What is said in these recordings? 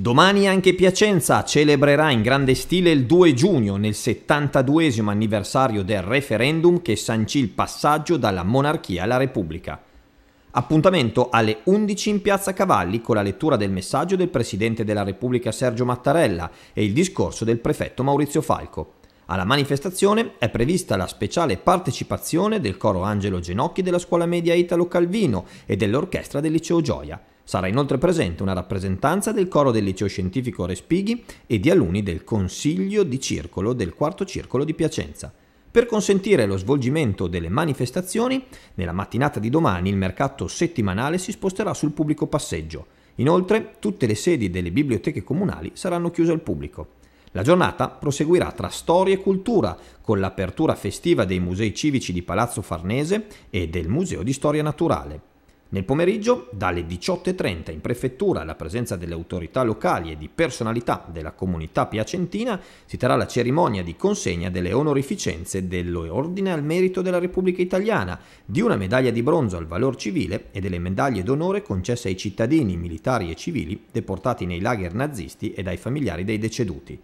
Domani anche Piacenza celebrerà in grande stile il 2 giugno, nel 72 anniversario del referendum che sancì il passaggio dalla monarchia alla repubblica. Appuntamento alle 11 in Piazza Cavalli con la lettura del messaggio del Presidente della Repubblica Sergio Mattarella e il discorso del prefetto Maurizio Falco. Alla manifestazione è prevista la speciale partecipazione del coro Angelo Genocchi della scuola media Italo Calvino e dell'orchestra del liceo Gioia. Sarà inoltre presente una rappresentanza del coro del liceo scientifico Respighi e di alunni del Consiglio di Circolo del Quarto Circolo di Piacenza. Per consentire lo svolgimento delle manifestazioni, nella mattinata di domani il mercato settimanale si sposterà sul pubblico passeggio. Inoltre, tutte le sedi delle biblioteche comunali saranno chiuse al pubblico. La giornata proseguirà tra storia e cultura, con l'apertura festiva dei musei civici di Palazzo Farnese e del Museo di Storia Naturale. Nel pomeriggio, dalle 18.30 in prefettura, alla presenza delle autorità locali e di personalità della comunità piacentina, si terrà la cerimonia di consegna delle onorificenze dell'Ordine al Merito della Repubblica Italiana, di una medaglia di bronzo al valor civile e delle medaglie d'onore concesse ai cittadini, militari e civili deportati nei lager nazisti e dai familiari dei deceduti.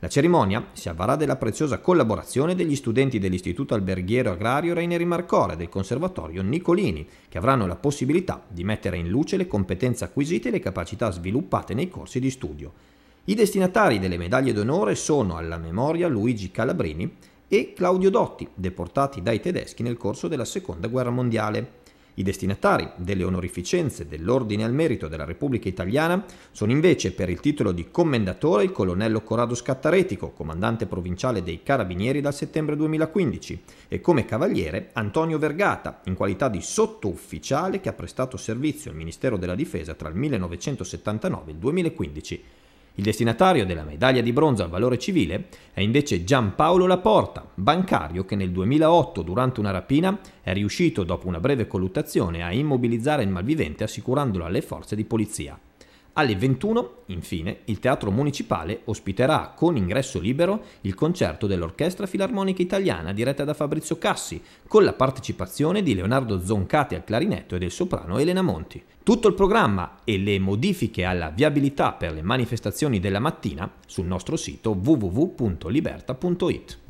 La cerimonia si avvarrà della preziosa collaborazione degli studenti dell'Istituto Alberghiero Agrario Raineri Marcore e del Conservatorio Nicolini, che avranno la possibilità di mettere in luce le competenze acquisite e le capacità sviluppate nei corsi di studio. I destinatari delle medaglie d'onore sono alla memoria Luigi Calabrini e Claudio Dotti, deportati dai tedeschi nel corso della Seconda Guerra Mondiale. I destinatari delle onorificenze dell'Ordine al Merito della Repubblica Italiana sono invece per il titolo di commendatore il colonnello Corrado Scattaretico, comandante provinciale dei Carabinieri dal settembre 2015, e come cavaliere Antonio Vergata, in qualità di sottufficiale che ha prestato servizio al Ministero della Difesa tra il 1979 e il 2015. Il destinatario della medaglia di bronzo al valore civile è invece Giampaolo Laporta, bancario che nel 2008 durante una rapina è riuscito dopo una breve colluttazione a immobilizzare il malvivente assicurandolo alle forze di polizia. Alle 21, infine, il Teatro Municipale ospiterà con ingresso libero il concerto dell'Orchestra Filarmonica Italiana diretta da Fabrizio Cassi, con la partecipazione di Leonardo Zoncati al clarinetto e del soprano Elena Monti. Tutto il programma e le modifiche alla viabilità per le manifestazioni della mattina sul nostro sito www.liberta.it.